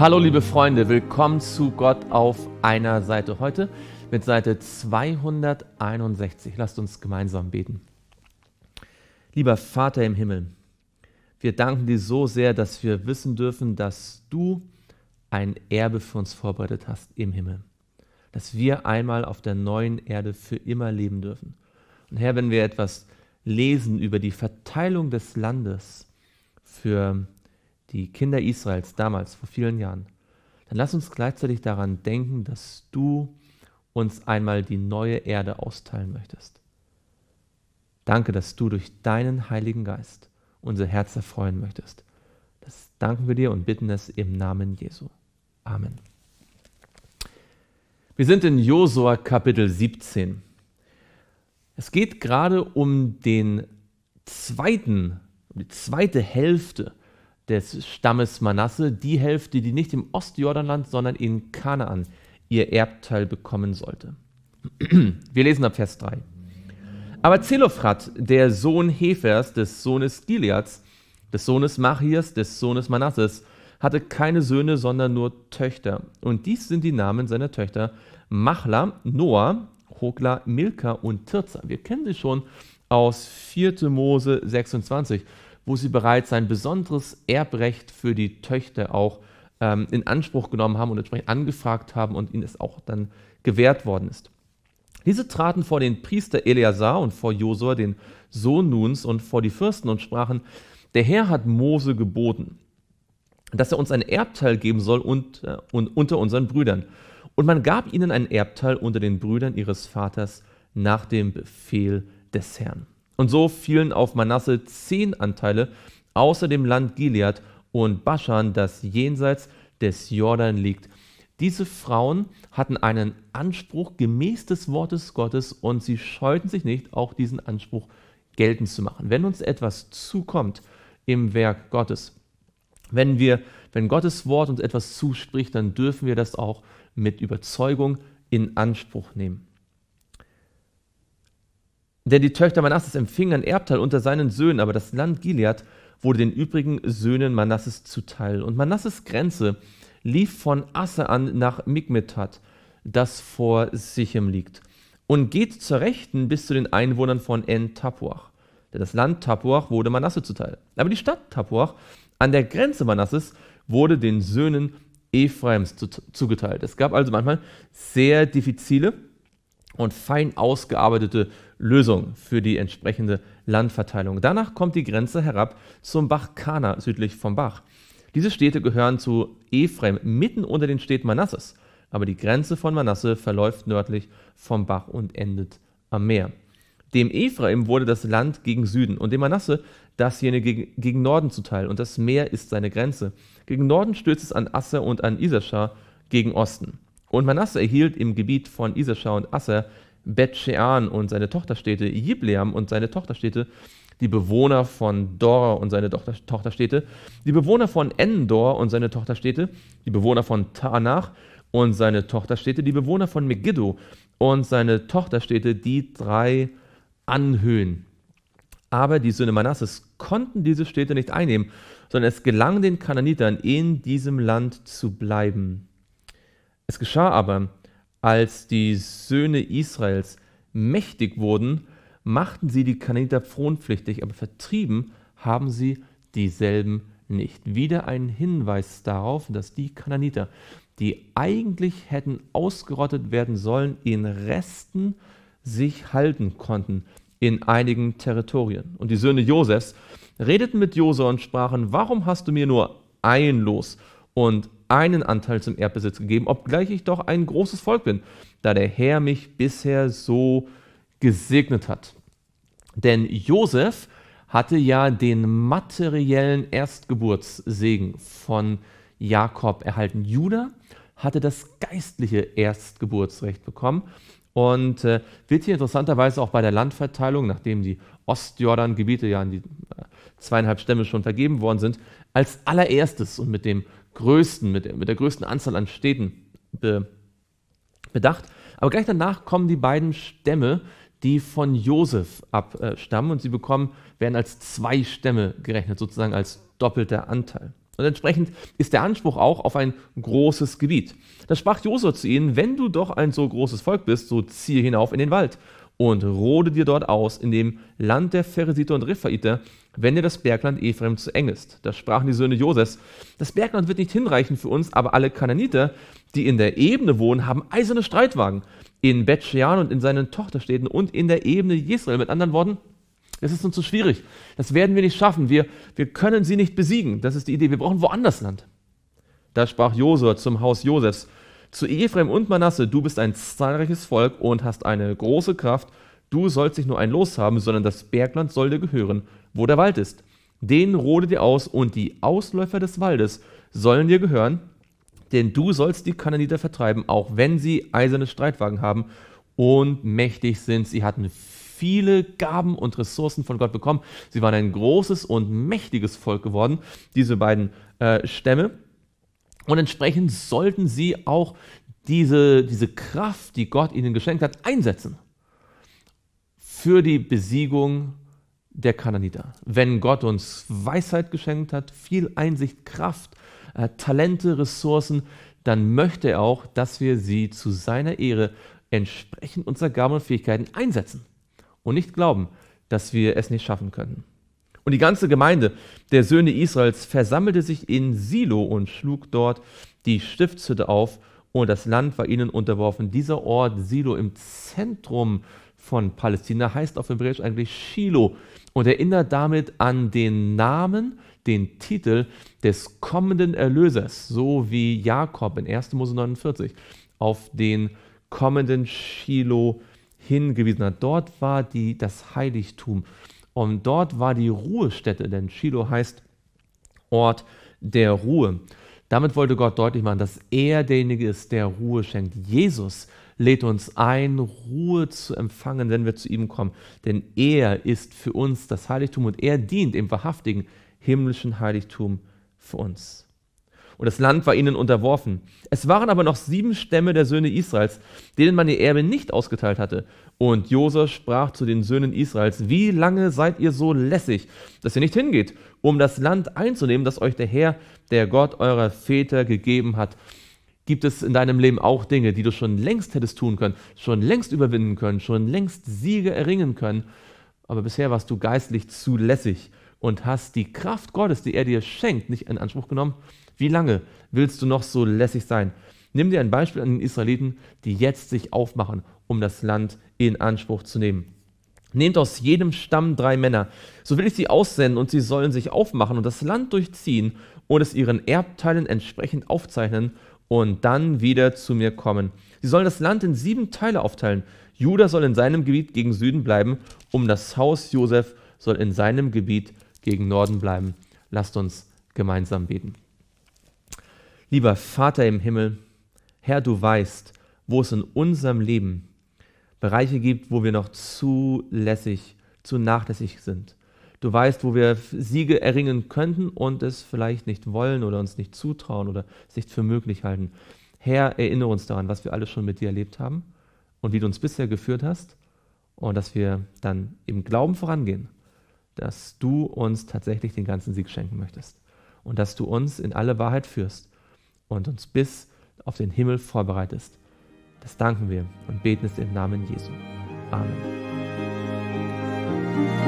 Hallo liebe Freunde, willkommen zu Gott auf einer Seite. Heute mit Seite 261. Lasst uns gemeinsam beten. Lieber Vater im Himmel, wir danken dir so sehr, dass wir wissen dürfen, dass du ein Erbe für uns vorbereitet hast im Himmel. Dass wir einmal auf der neuen Erde für immer leben dürfen. Und Herr, wenn wir etwas lesen über die Verteilung des Landes für die Kinder Israels damals, vor vielen Jahren, dann lass uns gleichzeitig daran denken, dass du uns einmal die neue Erde austeilen möchtest. Danke, dass du durch deinen Heiligen Geist unser Herz erfreuen möchtest. Das danken wir dir und bitten es im Namen Jesu. Amen. Wir sind in Josua Kapitel 17. Es geht gerade um den zweiten, um die zweite Hälfte des Stammes Manasse die Hälfte, die nicht im Ostjordanland, sondern in Kanaan ihr Erbteil bekommen sollte. Wir lesen ab Vers 3. Aber Zelophrat, der Sohn Hefers, des Sohnes Gileads, des Sohnes Machias, des Sohnes Manasses, hatte keine Söhne, sondern nur Töchter. Und dies sind die Namen seiner Töchter Machla, Noah, Hogla, Milka und Tirza. Wir kennen sie schon aus 4. Mose 26 wo sie bereits sein besonderes Erbrecht für die Töchter auch ähm, in Anspruch genommen haben und entsprechend angefragt haben und ihnen es auch dann gewährt worden ist. Diese traten vor den Priester Eleazar und vor Josua, den Sohn Nuns, und vor die Fürsten und sprachen, der Herr hat Mose geboten, dass er uns ein Erbteil geben soll und, äh, und unter unseren Brüdern. Und man gab ihnen ein Erbteil unter den Brüdern ihres Vaters nach dem Befehl des Herrn. Und so fielen auf Manasse zehn Anteile außer dem Land Gilead und Baschan, das jenseits des Jordan liegt. Diese Frauen hatten einen Anspruch gemäß des Wortes Gottes und sie scheuten sich nicht, auch diesen Anspruch geltend zu machen. Wenn uns etwas zukommt im Werk Gottes, wenn wir, wenn Gottes Wort uns etwas zuspricht, dann dürfen wir das auch mit Überzeugung in Anspruch nehmen. Denn die Töchter Manasses empfingen ein Erbteil unter seinen Söhnen, aber das Land Gilead wurde den übrigen Söhnen Manasses zuteil. Und Manasses Grenze lief von Asse an nach Mikmetat, das vor Sichem liegt, und geht zur Rechten bis zu den Einwohnern von En-Tapuach. Denn das Land Tapuach wurde Manasse zuteil. Aber die Stadt Tapuach an der Grenze Manasses wurde den Söhnen Ephraims zugeteilt. Es gab also manchmal sehr diffizile und fein ausgearbeitete Lösung für die entsprechende Landverteilung. Danach kommt die Grenze herab zum Bach Kana südlich vom Bach. Diese Städte gehören zu Ephraim, mitten unter den Städten Manasses. Aber die Grenze von Manasse verläuft nördlich vom Bach und endet am Meer. Dem Ephraim wurde das Land gegen Süden und dem Manasse dasjenige gegen, gegen Norden zuteil und das Meer ist seine Grenze. Gegen Norden stößt es an Asse und an Isarschar gegen Osten. Und Manasse erhielt im Gebiet von Issachar und Asser Betschean und seine Tochterstädte, Jibleam und seine Tochterstädte, die Bewohner von Dor und seine Tochter, Tochterstädte, die Bewohner von Endor und seine Tochterstädte, die Bewohner von Tanach und seine Tochterstädte, die Bewohner von Megiddo und seine Tochterstädte, die drei Anhöhen. Aber die Söhne Manasses konnten diese Städte nicht einnehmen, sondern es gelang den Kananitern, in diesem Land zu bleiben. Es geschah aber, als die Söhne Israels mächtig wurden, machten sie die Kananiter fronpflichtig, aber vertrieben haben sie dieselben nicht. Wieder ein Hinweis darauf, dass die Kananiter, die eigentlich hätten ausgerottet werden sollen, in Resten sich halten konnten in einigen Territorien. Und die Söhne Josefs redeten mit Josef und sprachen, warum hast du mir nur ein Los und einen Anteil zum Erdbesitz gegeben, obgleich ich doch ein großes Volk bin, da der Herr mich bisher so gesegnet hat. Denn Josef hatte ja den materiellen Erstgeburtssegen von Jakob erhalten. Judah hatte das geistliche Erstgeburtsrecht bekommen und äh, wird hier interessanterweise auch bei der Landverteilung, nachdem die Ostjordan-Gebiete ja an die äh, zweieinhalb Stämme schon vergeben worden sind, als allererstes und mit dem größten, mit, mit der größten Anzahl an Städten be, bedacht. Aber gleich danach kommen die beiden Stämme, die von Josef abstammen und sie bekommen, werden als zwei Stämme gerechnet, sozusagen als doppelter Anteil. Und entsprechend ist der Anspruch auch auf ein großes Gebiet. Da sprach Josef zu ihnen, wenn du doch ein so großes Volk bist, so ziehe hinauf in den Wald und rode dir dort aus in dem Land der Pheresiter und Rephaiter, wenn dir das Bergland Ephraim zu eng ist. Da sprachen die Söhne Josefs, das Bergland wird nicht hinreichen für uns, aber alle Kananiter, die in der Ebene wohnen, haben eiserne Streitwagen in Bethschean und in seinen Tochterstädten und in der Ebene Israel. Mit anderen Worten, das ist uns zu schwierig. Das werden wir nicht schaffen. Wir, wir können sie nicht besiegen. Das ist die Idee. Wir brauchen woanders Land. Da sprach Josua zum Haus Josefs. Zu Ephraim und Manasse, du bist ein zahlreiches Volk und hast eine große Kraft. Du sollst nicht nur ein Los haben, sondern das Bergland soll dir gehören, wo der Wald ist. Den rode dir aus und die Ausläufer des Waldes sollen dir gehören, denn du sollst die Kananiter vertreiben, auch wenn sie eiserne Streitwagen haben und mächtig sind. Sie hatten viele Gaben und Ressourcen von Gott bekommen. Sie waren ein großes und mächtiges Volk geworden, diese beiden äh, Stämme. Und entsprechend sollten sie auch diese, diese Kraft, die Gott ihnen geschenkt hat, einsetzen für die Besiegung der Kananiter. Wenn Gott uns Weisheit geschenkt hat, viel Einsicht, Kraft, äh, Talente, Ressourcen, dann möchte er auch, dass wir sie zu seiner Ehre entsprechend unserer Gaben und Fähigkeiten einsetzen und nicht glauben, dass wir es nicht schaffen können. Und die ganze Gemeinde der Söhne Israels versammelte sich in Silo und schlug dort die Stiftshütte auf und das Land war ihnen unterworfen. Dieser Ort Silo im Zentrum von Palästina heißt auf Hebräisch eigentlich Shiloh und erinnert damit an den Namen, den Titel des kommenden Erlösers, so wie Jakob in 1. Mose 49 auf den kommenden Shiloh hingewiesen hat. Dort war die, das Heiligtum und dort war die Ruhestätte, denn Shiloh heißt Ort der Ruhe. Damit wollte Gott deutlich machen, dass er derjenige ist, der Ruhe schenkt. Jesus lädt uns ein, Ruhe zu empfangen, wenn wir zu ihm kommen. Denn er ist für uns das Heiligtum und er dient im wahrhaftigen himmlischen Heiligtum für uns und das Land war ihnen unterworfen. Es waren aber noch sieben Stämme der Söhne Israels, denen man ihr Erbe nicht ausgeteilt hatte. Und Josef sprach zu den Söhnen Israels, wie lange seid ihr so lässig, dass ihr nicht hingeht, um das Land einzunehmen, das euch der Herr, der Gott eurer Väter gegeben hat? Gibt es in deinem Leben auch Dinge, die du schon längst hättest tun können, schon längst überwinden können, schon längst Siege erringen können, aber bisher warst du geistlich zu lässig und hast die Kraft Gottes, die er dir schenkt, nicht in Anspruch genommen, wie lange willst du noch so lässig sein? Nimm dir ein Beispiel an den Israeliten, die jetzt sich aufmachen, um das Land in Anspruch zu nehmen. Nehmt aus jedem Stamm drei Männer. So will ich sie aussenden und sie sollen sich aufmachen und das Land durchziehen und es ihren Erbteilen entsprechend aufzeichnen und dann wieder zu mir kommen. Sie sollen das Land in sieben Teile aufteilen. Judah soll in seinem Gebiet gegen Süden bleiben, um das Haus Josef soll in seinem Gebiet gegen Norden bleiben. Lasst uns gemeinsam beten. Lieber Vater im Himmel, Herr, du weißt, wo es in unserem Leben Bereiche gibt, wo wir noch zu lässig, zu nachlässig sind. Du weißt, wo wir Siege erringen könnten und es vielleicht nicht wollen oder uns nicht zutrauen oder es nicht für möglich halten. Herr, erinnere uns daran, was wir alles schon mit dir erlebt haben und wie du uns bisher geführt hast und dass wir dann im Glauben vorangehen dass du uns tatsächlich den ganzen Sieg schenken möchtest und dass du uns in alle Wahrheit führst und uns bis auf den Himmel vorbereitest. Das danken wir und beten es im Namen Jesu. Amen.